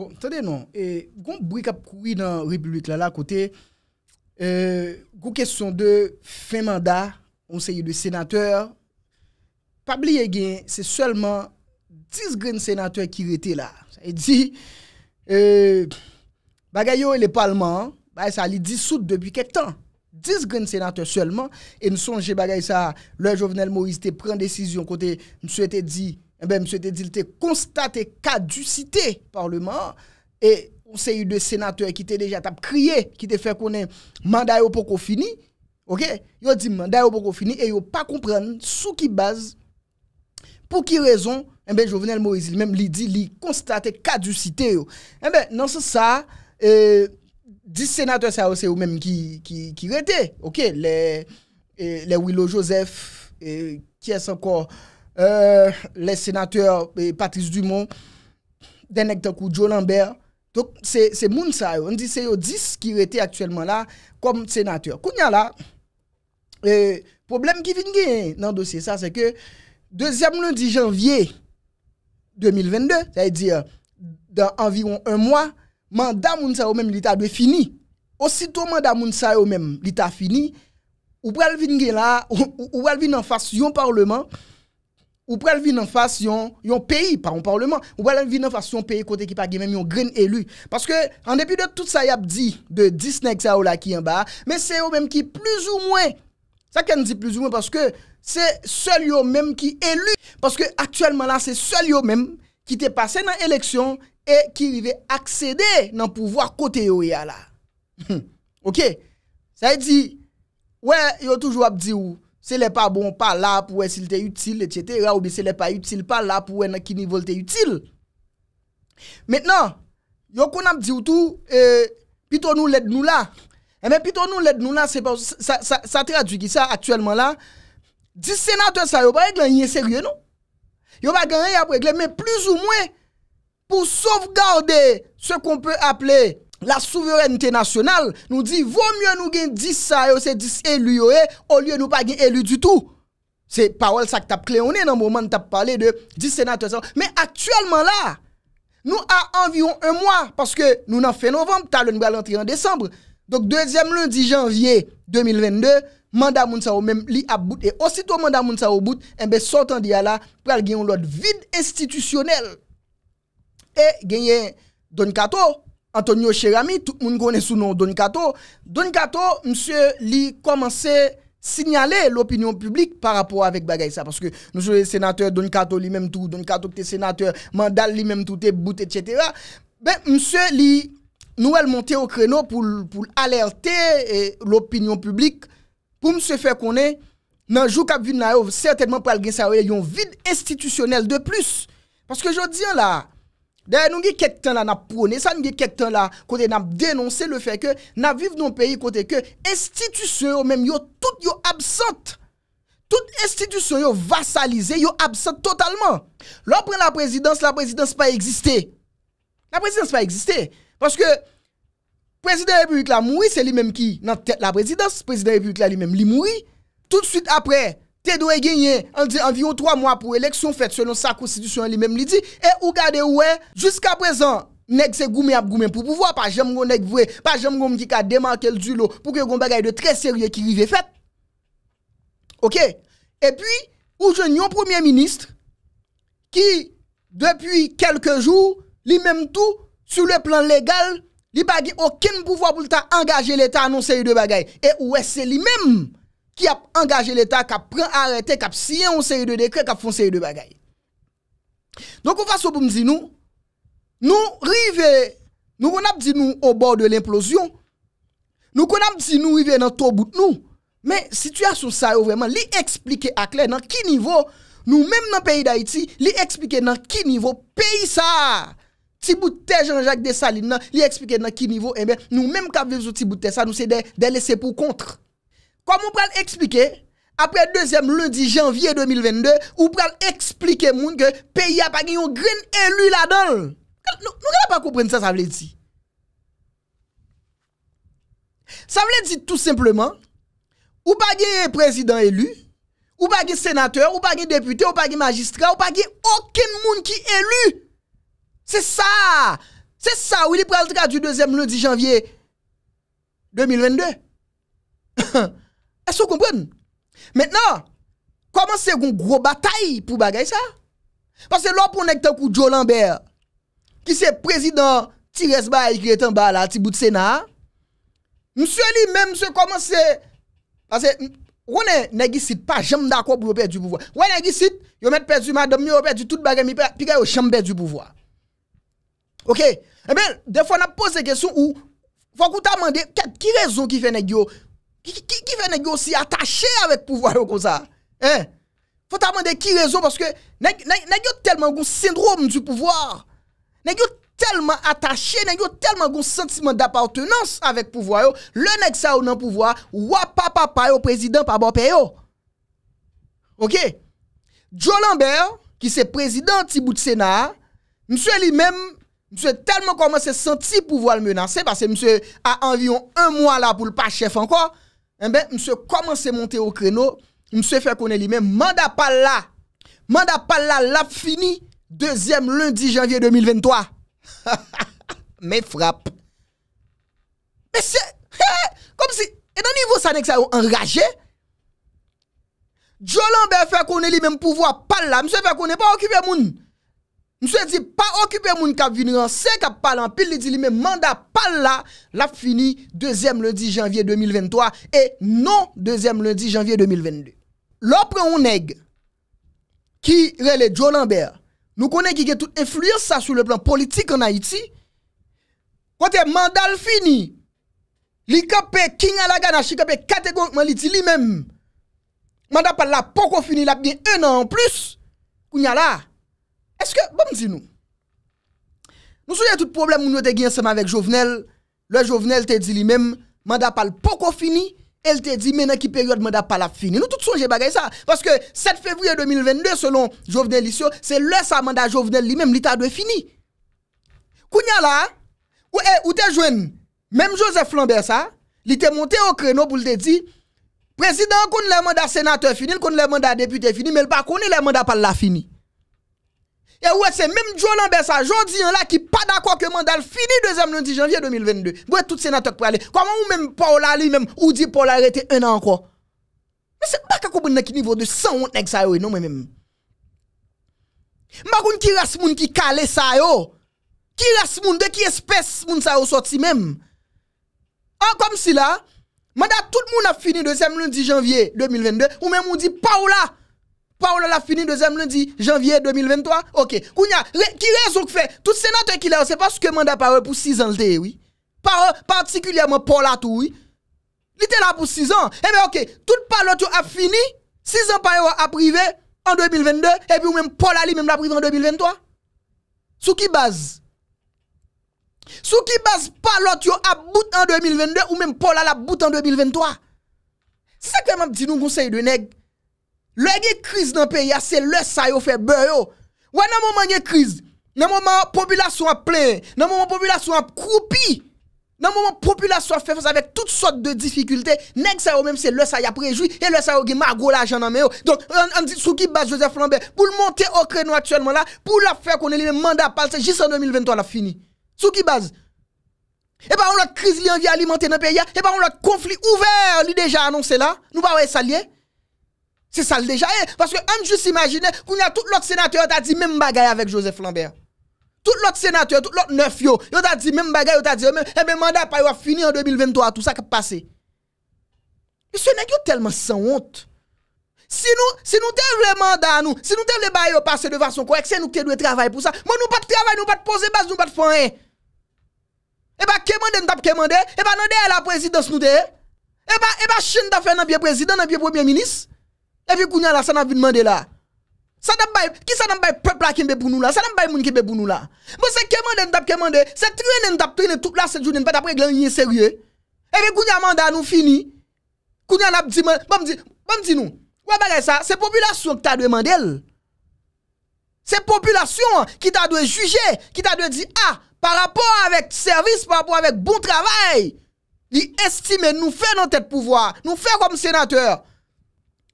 Bon, Tade nou, e, goun bwik ap koui nan republik la la kote, e, goun kesyon de fe manda, on se yon de senateur, pabli ye gen, se solman 10 gren senateur ki rete la. E di, e, bagay yo e le palman, sa li disout debi ketan. 10 gren senateur solman, e msonje bagay sa, le jovenel moriste pren desisyon kote msonje te di... eh bien, M. constaté caducité Parlement et on eu de sénateurs qui étaient déjà crié, qui te fait qu'on est mandat pour fini. OK Ils dit mandat pour fini et ils pas comprendre sous qui base pour qui raison eh bien Jovenel Moïse lui-même lui dit lui constate caducité yo. Eh bien non c'est ça dix 10 sénateurs ça c'est eux même qui qui qui OK Les euh, les Willow Joseph euh, qui est encore Euh, les sénateurs euh, Patrice Dumont, Denek Takou, Joe Lambert, donc c'est Mounsayo, on dit c'est yon 10 qui rete actuellement là, comme sénateur. Kounya la, euh, probleme ki vingye nan dosye sa, c'est que, 2e lundi janvier 2022, c'est-à-dire, dans environ un mois, mandat Mounsayo men, l'ita dwe fini. Aussitôt mandat Mounsayo men, l'ita fini, ou pral vingye la, ou pral vingye nan fasyon parlement, Ou pral vi nan fasyon yon peyi, pa yon parleman. Ou pral vi nan fasyon yon peyi kote ki pa gen men yon green elu. Paske an depi de tout sa y ap di de Disney ksa ou la ki yon ba. Men se yo men ki plus ou mwen. Sa ken di plus ou mwen paske se sol yo men ki elu. Paske aktuelman la se sol yo men ki te pase nan eleksyon. E ki li ve akse de nan pouvoar kote yo ya la. Ok. Sa y di. Ouè yo toujou ap di ou. Ce n'est pas bon pas là pour e, s'il était utile etc ou bien ce n'est pas utile pas là pour dans e, qui niveau était utile maintenant yo avez a dit tout euh, plutôt nous l'aide e nous là et mais plutôt nous l'aide nous là c'est ça traduit qui ça actuellement là 10 sénateurs ça yo pas régler sérieux non yo pas gagner après régler mais plus ou moins pour sauvegarder ce qu'on peut appeler la souveraineté nationale nous dit vaut mieux nous gagner 10 ça c'est 10 élus eh, au lieu de nous pas gagner élus du tout c'est parole ça que t'as clé on est dans le moment t'as parlé de 10 sénateurs mais actuellement là nous avons environ un mois parce que nous n'en fait novembre t'as le en décembre donc deuxième lundi janvier 2022 mandat de même li a bout et aussitôt mandat moun est ou bout et eh ben sortant dia là pral gagner l'autre vide institutionnel et gagner Don Kato. Antonio Cherami, tout moun kone sou nou Don Kato, Don Kato, msè li komanse sinyalè l'opinyon publik par rapport avèk bagay sa, paske nou sou lè senatèr Don Kato li mèm tou, Don Kato pte senatèr, Mandal li mèm tou, te boute, etc. Ben, msè li nou el monte ou kreno pou l'alerte l'opinyon publik pou eh, mse fè konè nan jou kap vin la yo, certainman pou al gen sa yo yon vin institisyonel de plus. Paske jò diyo la, Dè, nou ge ket ten la na prone, sa nou ge ket ten la kote nan denonse le fè ke nan vive nou peyi kote ke estitusyon yo mèm yo, tout yo absente. Tout estitusyon yo vassalize, yo absente totalman. Lò pren la prezidans, la prezidans pa existé. La prezidans pa existé. Paske prezidans republik la moui, se li mèm ki nan tèt la prezidans, prezidans republik la li mèm li moui, tout suite apre. Tè doè genyen an di envyon 3 mwa pou eleksyon fèt selon sa konstidisyon li mèm li di E ou gade ouè, jusqu'a prezant, nek se goumè ap goumè pou pouvoi pa jèm goun nek vwe Pa jèm goun mkika demankel du lo pou kè goun bagay de trè sèrye ki rive fèt Ok, e pi, ou jènyon premier ministre Ki, depi kelke jou, li mèm tou, sou le plan legal Li bagi okin pouvoi pou lta angaje l'Etat anonsèy de bagay E ouè, se li mèm ki ap engaje l'Etat, kap pren, arrete, kap siyen ou seye de dekre, kap fon seye de bagay. Nou kon faso boum zinou, nou rive, nou kon ap zinou ou bo de l'implosyon, nou kon ap zinou rive nan to bout nou, men, situasyon sa yo vreman, li explike akle, nan ki nivou, nou menm nan peyi da iti, li explike nan ki nivou, peyi sa, tiboute Jean-Jacques Desalines nan, li explike nan ki nivou, eh nou menm kap vizou tiboute sa, nou se de lese pou kontre. Comment on peut expliquer après 2 2e lundi janvier 2022, ou pral expliquer moun que pays n'a pas eu un green élu là-dedans. Nous ne pas comprendre ça ça veut dire. Ça veut dire tout simplement ou pas gagné président élu, ou pas de sénateur, ou pas de député, ou pas de magistrat, ou pas gagné aucun monde qui élu. C'est ça. C'est ça oui, il pral du e lundi janvier 2022. Est-ce Maintenant, comment c'est une grosse bataille pour bagaille ça Parce que là, pour un coup Joe Lambert, qui c'est président Tiresba Baye qui est en bas là, petit de Sénat, monsieur lui-même, se commence. Parce que, on est pas jamais d'accord pour perdre du pouvoir. On est il on met perdu madame, on perdu tout bagaille, puis on jamais perdu du pouvoir. Ok? Eh bien, des fois, on a posé question où, faut qu'on t'a demandé, qui raison qui fait nèg Ki fe negyo si atache avèk pouvoy yo kon sa? Eh? Fote a mande ki rezo porske negyo telman goun sindrome du pouvoy. Negyo telman atache, negyo telman goun sentimen d'apartenans avèk pouvoy yo. Le negsa ou nan pouvoy, wapapapay ou prezident pabopay yo. Ok? Joe Lambert, ki se prezident ti bout senar, mswe li men, mswe telman koman se senti pouvoy l menase, se mswe a anvion un mwa la pou l pa chef anko, Mwen se komanse monte ou kreno, mwen se fè konen li men manda pal la, manda pal la lap fini, deuxième lundi janvier 2023. Mwen frappe. Mwen se, he he, kom si, e nan nivou sa nek sa ou enraje? Jolan be fè konen li men pouvoi pal la, mwen se fè konen pa okipe moun. Nou se di pa okiper moun kap vini an, se kap pal an, pil li di li men manda pal la, la fini 2e lundi janvye 2023, e non 2e lundi janvye 2022. Lopre ou neg, ki rele John Amber, nou konen ki ge tout efluir sa sou le plan politik an Haiti, kote mandal fini, li kape kin ala gana, si kape kategorikman li di li men, manda pal la, poko fini, la pe gen 1 an an plus, kounya la, Eske, bom di nou? Nou souje tout problem moun nou te gyan seman vek Jovenel, le Jovenel te di li mem, manda pal poko fini, el te di mena ki periode manda pal ap fini. Nou tout sonje bagay sa, paske 7 februye 2022, selon Jovenel isyo, se lè sa manda Jovenel li mem, li ta de fini. Kounya la, e, ou te jwen, mem Joseph Flambert sa, li te monte o kreno pou li te di, prezident koun le manda senateur fini, koun le manda depute fini, men pa koun le manda pal la fini. Et ouais, c'est même John Lambert, ça, Jodian là, qui pas d'accord que mandat fini deuxième lundi janvier 2022. Vous êtes tous sénateurs pour aller. Comment ou même Paul lui-même, ou dit Paula, arrête un an encore? Mais c'est pas qu'on comprendre qui niveau de 100 honte ça yo, non, mais même. pas qui ras moun qui calé ça yo. Qui ras moun de qui espèce moun ça yo sorti même. En ah, comme si là, mandat tout le monde a fini deuxième lundi janvier 2022, ou même on dit Paula. Pa ou la la fini deuxième lundi janvier 2023? Ok, kounya, ki rezouk fe, tout senatèk ilè ou, se pa sou ke manda pa ou pou 6 an lte, oui? Pa ou, partikulyèmè, pa ou la tou, oui? Li te la pou 6 an? Eme, ok, tout palot yo a fini, 6 an pa ou a prive en 2022, e pi ou mèm pa ou la li mèm la prive en 2023? Sou ki baz? Sou ki baz palot yo a bout en 2022, ou mèm pa ou la la bout en 2023? Se se ke mèm di nou mounseye de neg? Le gen kriz nan periya se le sa yo fe bè yo. Ouè nan mouman gen kriz, nan mouman populasyon a ple, nan mouman populasyon a koupi, nan mouman populasyon a fe fèz avèk tout sot de difikultè, neg sa yo mèm se le sa yo prejoui, e le sa yo gen magola a janan mè yo. Donk, an di sou ki baz Josef Lambert, pou l montè okre nou atyèlman la, pou la fè kounen lè manda palse, jis an 2023 la fini. Sou ki baz? E pa ou la kriz li an vi alimentè nan periya, e pa ou la konflik ouver li deja anonsè la, nou ba ouè sa liè. Se sal deja e, vaske an jous imagine, koun ya tout lot senatour, yo ta di menm bagay avèk Joseph Lambert. Tout lot senatour, tout lot neuf yo, yo ta di menm bagay, yo ta di menm mandat pa yo a fini an 2023, tout sa ke pase. Se nenk yo telman san honte, se nou tev le mandat nou, se nou tev le bagay yo pase de vason korek, se nou tev le travay pou sa, moun nou pat travay, nou pat pose bas, nou pat fon en. E ba ke mande nou tap ke mande, e eh ba nan de la prezidans nou de, e ba chen ta fè nan biye prezidans, nan biye premier minis, E vi kounyan la, sa nan vi nman de la. Ki sa nan bay pepla ki nbe pou nou la? Sa nan bay moun ki nbe pou nou la? Mwen se keman de nou tap keman de, se triye nou tap triye nou tout la se jouni, nou pat apre glan yi serye. E vi kounyan man bon, de a bon, nou fini, kounyan la ap di man, ba m di nou, wabaray sa, se populasyon ki ta dwe man de el. Se populasyon ki ta dwe juje, ki ta dwe di a, ah, pa rapor avèk servis, pa rapor avèk bon travay, li estime nou fè nan tèt pouvoi, nou fè kom senateur,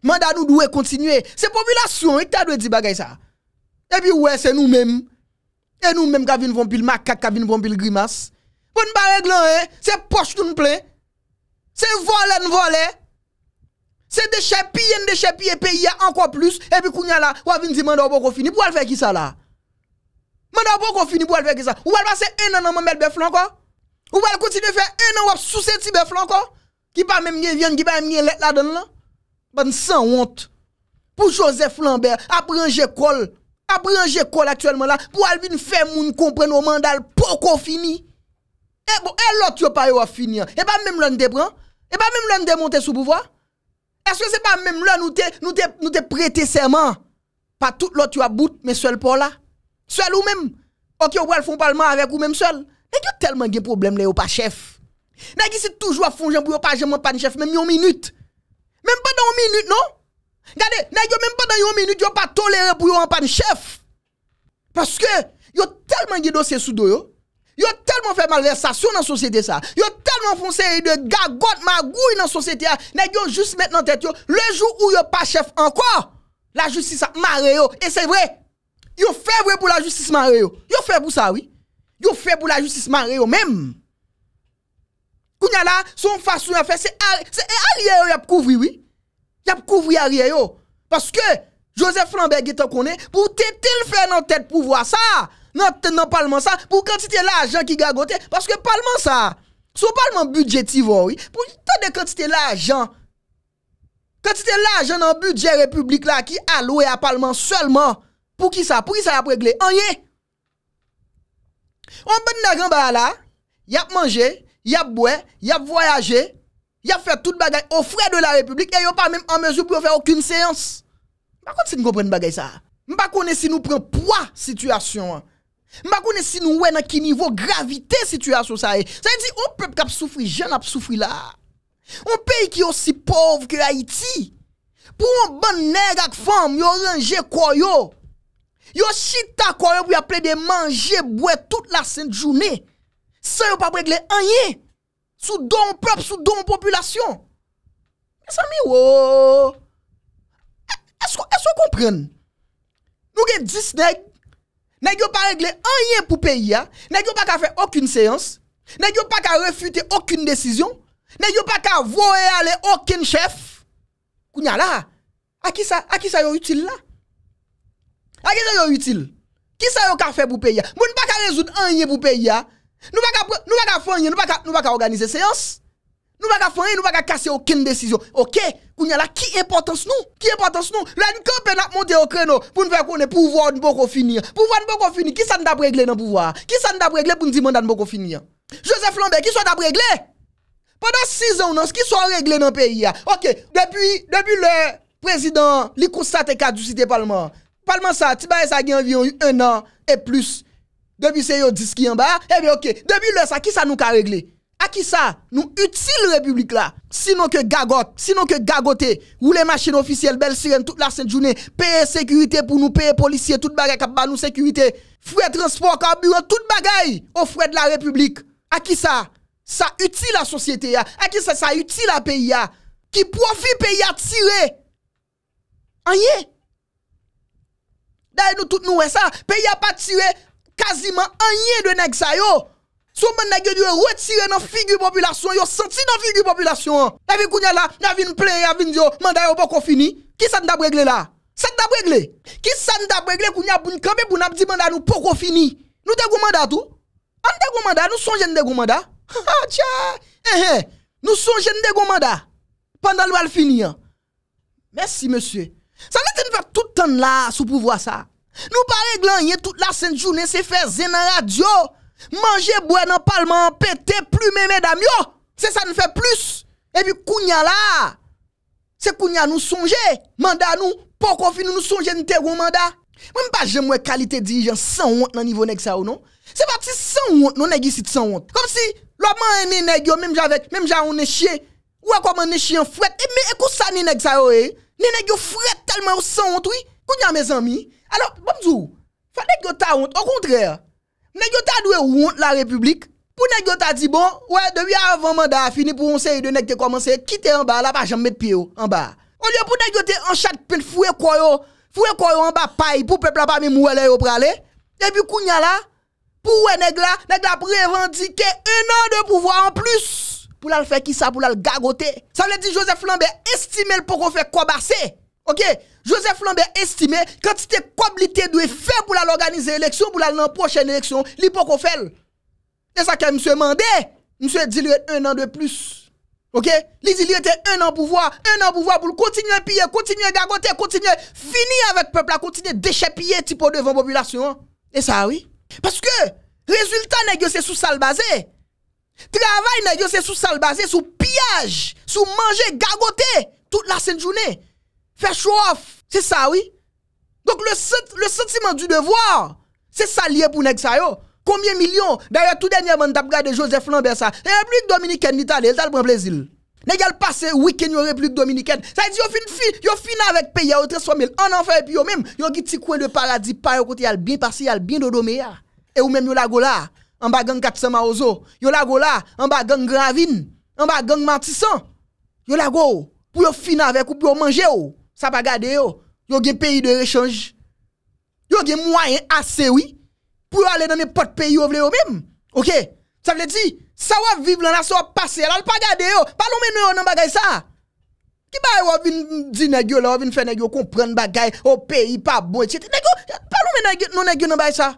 manda nou dwe kontinye, se popilasyon ita dwe di bagay sa epi wè se nou mèm se nou mèm gavine vonpil makak, gavine vonpil grimas kon ba reglan e, eh. se poch nou mple, se volen volen se dechepi, yen dechepi, epi anko plus, epi kounya la, wavine di manda wapon kon fini, pou wèl fè ki sa la manda wapon kon fini, pou wèl fè ki sa ou wèl pasè ene nan mamel beflanko ou wèl kontine fè ene wap sou seti beflanko, ki pa mèm nye vyan ki pa mèm nye let la don lan sans honte. Pour Joseph Lambert, après col, après col actuellement là, pour Alvin faire moun comprendre au mandat poko fini. Et eh bon, et eh, l'autre yo pas yo fini. Et hein. pas eh ben, même l'on prend, Et pas ben, même l'on démonter sous pouvoir. Est-ce que c'est pas même l'on nous te nous te serment pas tout l'autre a bout mais seul pour là. Seul ou même. OK, ou le font parlement avec ou même seul. Et y a tellement de problèmes là pas chef. N'a qui c'est toujours font pour pas jamais pas chef même une minute. Mèm pa dan yon minute nou. Gade, nè yon mèm pa dan yon minute yon pa tolere pou yon pa di chef. Paske, yon telman gido se sou do yon. Yon telman fè mal versasyon nan sosyete sa. Yon telman fon seri de gagote magoui nan sosyete a. Nè yon jous mèt nan tèt yon. Le joun ou yon pa chef anko, la joussise ma re yo. E se vre, yon fè vre pou la joussise ma re yo. Yon fè pou sa wè. Yon fè pou la joussise ma re yo mèm. Kounya la, son fasyon a fe, se a liye yo yap kouvri, oui. Yap kouvri a liye yo. Paske, Joseph Flambeg eto konen, pou te tel fe nan tet pou vwa sa. Nan palman sa, pou kantite la ajan ki gagote. Paske palman sa, sou palman budgetivo, oui. Pou yi tade kantite la ajan. Kantite la ajan nan budget republik la ki alowe a palman selman. Pou ki sa, pou ki sa yap regle. Anye. On ben bon nan gamba la, yap manje. Ya bwe, ya voyaje, ya fè tout bagay, o fwè de la republik, e bon yo pa mèm an mèjou pou yo fè akoun seyans. Mba kon si nou kompren bagay sa? Mba kon si nou pren pwa situasyon? Mba kon si nou wè nan ki nivou gravite situasyon sa e? Sa e di, ou pèp ka ap soufri, jen ap soufri la? Ou pè yi ki yo si pov ke Haiti? Pou yon ban neg ak fèm, yo renje kwayo? Yo shita kwayo pou yaple de manje bwe tout la sènte jounè? se yo pa bregle anye, sou don pop, sou don populasyon. E sa mi wo? E se yo kompren? Nou gen dis neg, neg yo pa regle anye pou peyi ya, neg yo pa ka fe okyne seyans, neg yo pa ka refute okyne desisyon, neg yo pa ka voe ale okyne chef, kounya la, a ki sa yo util la? A ki sa yo util? Ki sa yo ka fe pou peyi ya? Moun pa ka rezoun anye pou peyi ya, Nou bak a fonye, nou bak a organize seyans. Nou bak a fonye, nou bak a kase okin desisyon. Ok, kounyala ki epotos nou? Ki epotos nou? Lè, n'yè konpe la monte okre nou pou nou fè konè pouvò ou nou poko finye. Pouvò ou nou poko finye, ki sa nou da pregle nan pouvò? Ki sa nou da pregle pou nou di manda nou poko finye? Joseph Lambert, ki sa nou da pregle? Pendan 6 an ou nan, ki sa nou da pregle nan peyi ya? Ok, depi le prezident, li kousate kat du site palman. Palman sa, Tibayes Aguien vyon yu 1 an e plus. Demi se yo dis ki yon ba eh Demi le sa ki sa nou ka regle Aki sa nou uti le republik la Sinon ke gagote Roule machin ofisiel bel siren Tout la Sint-Jouné Peye sekurite pou nou Peye polisye Tout bagay kap ba nou sekurite Fouye transport Kamburo Tout bagay Ou fouye de la republik Aki sa Sa uti la sosyete ya Aki sa sa uti la peyi ya Ki profi peyi ya tire A ye Da e nou tout nou we sa Peyi ya pa tire A ye Paziman anye dwe neg sa yo. Sou mwen neg yo dwe wetire nan figu popilasyon. Yo senti nan figu popilasyon. Nevi kounye la, nye vin ple, nye vin diyo, manda yo pokon fini. Ki sa nda bregle la? Sa nda bregle? Ki sa nda bregle kounye aboun kambè pou nabdi manda nou pokon fini? Nou degou manda tou? An degou manda? Nou sonjen degou manda? Ha ha, tcha! Eh eh! Nou sonjen degou manda? Pendan lou al fini yon. Mersi monsye. Sa nete nou fè toutan la sou pouvoa sa? Nou pa reglanyen tout la sènde jounen se fè zè nan radyo. Mange boè nan palman, pètè plu mè mè damyo. Se sa nou fè plus. Ebi kounya la. Se kounya nou sonje. Manda nou, pou konfi nou nou sonje nite wou manda. Mwen pa jèm wè kalite dirijan 100 wot nan nivou nek sa ou non. Se pati 100 wot nou negi sit 100 wot. Kom si, lòp man ene negi yo mèm jan wèk, mèm jan wèk ou ne chie. Ou wèk wèk ou mèm ne chie en fwet. E mè e kousa nenek sa ou e. Nenek yo fwet talman ou 100 wot Alors, bonjour. que yo ta honte. Au contraire. tu as ta honte la République. Pour que tu dit bon, ouais, depuis avant mandat fini pour on série de nèg qui commencé quitter en bas là pas jamais mettre pied oh, en bas. Au lieu pour que tu en chat plein fouet quoi yo, oh, fouet quoi oh, en bas paille pour peuple pas même où elle yo Et puis kounya là pour que nèg là, nèg là revendiquer un an de pouvoir en plus. Pour la faire qui ça pour la gagoter. Ça veut dire Joseph Lambert estimer le pour qu'on fait quoi basse OK Joseph Lambert estimait quantité compliqué de faire pour l'organiser l'élection, pour la prochaine élection, il peut C'est ça que monsieur Mandé, M. dit un an de plus. OK Il dit il était un an pouvoir, un an pouvoir pour continuer à piller, continuer à gagoter, continuer finir avec le peuple à continuer déchapiller type devant population. Et ça oui. Parce que résultat que c'est sous salle basé. Travail c'est sous sale basé, sous pillage, sous manger gagoter toute la sainte journée. Faire show off. C'est ça, oui. Donc le, le sentiment du devoir, c'est ça lié pour nèg ça Combien de millions D'ailleurs, tout dernier t'as regardé Joseph Lambert ça. La République dominicaine d'Italie, elle t'a prend plaisir. Nèg pas passé week-end en République dominicaine. Ça veut dire yo fin fi, yo fin avec pays, yo transformé en enfer et puis yon même yo qui petit coin de paradis pas yo côté al bien passé, al bien dodomé Et ou même yo la gola en bas gang 400 maozo, yo la gola en bas gang gravine, en bas gang matissan. Yo la go pour yo fin avec ou pour manger ou. Sa pa gade yo, yo gen peyi de rechange. Yo gen mwayen ase wii, pou yo ale dan e pot peyi yo vle yo mèm. Ok, sa vle di, sa waviv lan ase wapase, alal pa gade yo, palou mè nou yo nan bagay sa. Ki bay wav vin di negyo la, wav vin fè negyo kompran bagay, wap peyi pa bon chete. Negyo, palou mè nou negyo nan bagay sa.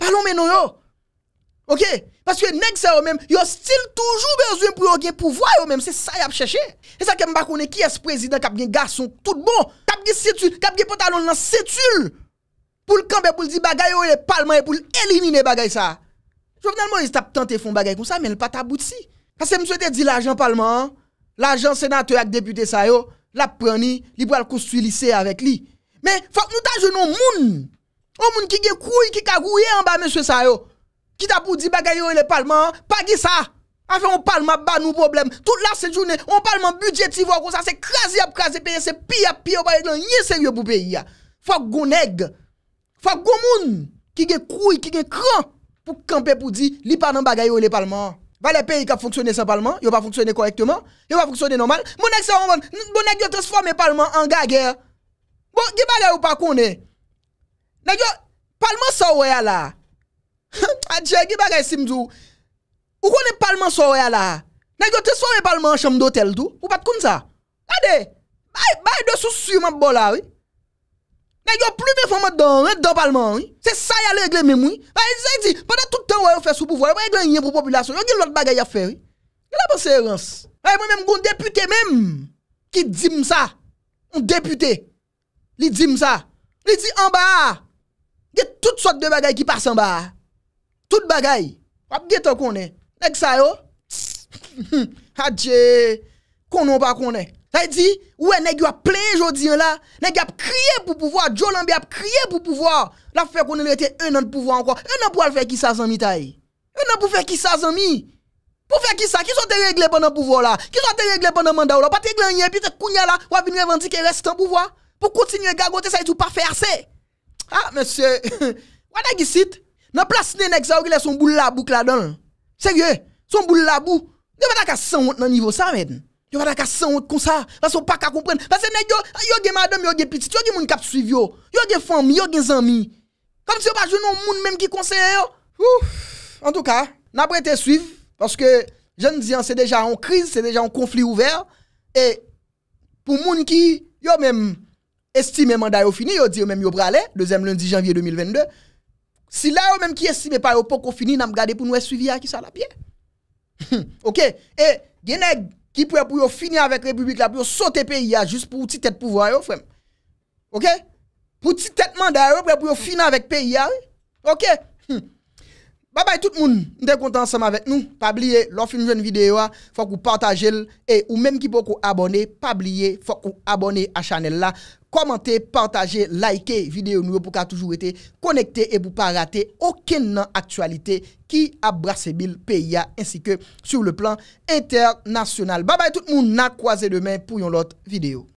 Palou mè nou yo. Ok, paske neg se yo menm, yo stil toujou bezwen pou yo gen pouvwa yo menm, se sa yap chèche. E sa kem bakounen ki es prezident kap gen garson tout bon, kap gen sétul, kap gen potalon nan sétul. Poul kambè, poul di bagay yo, e palman, e poul elini ne bagay sa. Jou final mo, e stap tante fon bagay kon sa, men l pata bout si. Paske mswe te di l ajan palman, l ajan senatè ak deputè sa yo, l ap prani, li pou al koustu lise avèk li. Men, fòk nou taj nou moun, ou moun ki gen kouy, ki kagouye an ba mswe sa yo. Qui t'a pour dire bagaille le parlement Pas dit ça. Avec on parlement bas nous problème. tout la cette journée, on parlement budgétif comme ça, c'est crazy à crasé pays, c'est pire pire, pas rien sérieux pour pays. Faut qu'on Faut qu'on moun qui gen couille, qui gen cran pour camper pour dire li pas dans bagaille le parlement. Va les pays qui a fonctionné sans parlement, ils pas fonctionner correctement, ils pas fonctionner normal. Mon nèg ça on bon nèg transformer parlement en guerre Bon, qui bagaille ou pas connaît. Nèg parlement ça ouais là. Adje, ge bagay simdou. Ou konen palman souwe ala. Nan yo te souwe palman an chanm do tel dou. Ou pat koun sa. Adè. Bay de sou suyman bol la. Nan yo plume fòman don. Don palman. Se sa yale egle menmou. Bay zè di. Banda toutan wè ou fè sou pouvole. Wè egle yen pou populasyon. Yo gen lout bagay a fè. Gè la ponserans. Bay mèm goun deputè menm. Ki dim sa. Un deputè. Li dim sa. Li di an ba. Ge tout sot de bagay ki pars an ba. tout bagay. Wap geto konne. Nèg sa yo. Hadje, Konon pa Ça dit, ouais, yo a plein jodi là, nèg a crié pour pouvoir, bi a crié pour pouvoir. La fait konne était un an de pouvoir encore. Un an pour faire qui sa zami taille. Un an pour faire qui sa zami. Pour faire qui ça Qui sont réglé pendant pouvoir là Qui sont réglé pendant mandat là Pas réglé rien puis kounya là, ou venir revendiquer restant pouvoir pour continuer gagoter ça tout pas faire assez. Ah monsieur, voilà qui cite dans place des nèg ça son boule la boucle là-dedans. Sérieux, son boule la bou. Yo pas ka 100 honte dans niveau ça maintenant. Yo pas ka 100 comme ça parce qu'on pas qu'à comprendre parce que nèg yo yo gen madame, yo gen petite, yo gens qui k'ap suivi yo. Yo gen famille, yo des amis. Comme si yo pas jeune monde même qui conseille En tout cas, n'a prêté suivre parce que je dis c'est déjà en crise, c'est déjà en conflit ouvert et pour les gens qui yo même estime mandat yo fini, yo dit yo même yo bralé deuxième lundi janvier 2022. Si la yo menm ki esime pa yo pou kon finin nan m gade pou nou e suivi a ki sa la piye. Ok? E genè ki pou yo finin avèk republik la pou yo sote piye a jist pou ti tèt pou vwa yo fwem. Ok? Pou ti tètman da yo pou yo finin avèk piye a. Ok? Hm. Babay tout moun. Ndè kontan seman avèk nou. Pabliye lò film jen videyo a. Fòk ou partajel. E ou menm ki pou kon abonè. Pabliye fòk ou abonè a chanel la. komante, pantaje, like videyo nou pou ka toujou ete konekte e pou pa rate oken nan aktualite ki abrase bil PIA ensike sou le plan internasyonal. Baba e tout moun na kwaze demen pou yon lot videyo.